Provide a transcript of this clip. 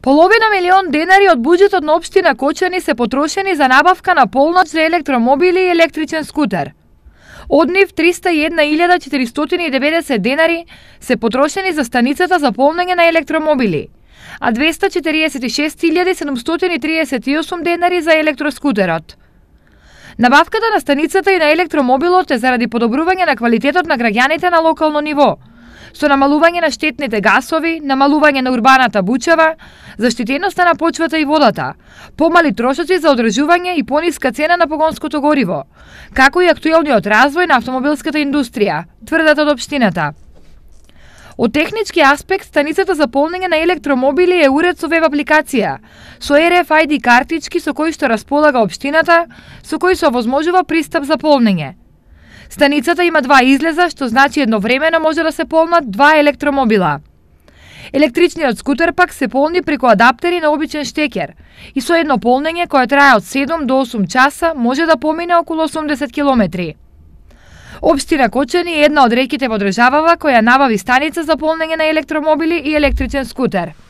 Половина милион денари од буџетот на општина Кочани се потрошени за набавка на полноч за електромобили и електричен скутер. Од нив 301.490 денари се потрошени за станицата за полнење на електромобили, а 246.738 денари за електроскутерот. Набавката на станицата и на електромобилот е заради подобрување на квалитетот на граѓаните на локално ниво – со намалување на штетните гасови, намалување на урбаната бучава, заштитеноста на почвата и водата, помали трошоци за одржување и пониска цена на погонското гориво, како и актуелниот развој на автомобилската индустрија, тврдат од општината. Од технички аспект, станицата за полнење на електромобили е уред со веб апликација, со RFID картички со кои што располага општината, со кои се овозможува пристап за полнење, Станицата има два излеза, што значи едновремено може да се полнат два електромобила. Електричниот скутер пак се полни преку адаптери на обичен штекер и со едно полнење кое трае од 7 до 8 часа може да помине околу 80 километри. Обштина Кочени е една од реките во државава која набави станица за полнење на електромобили и електричен скутер.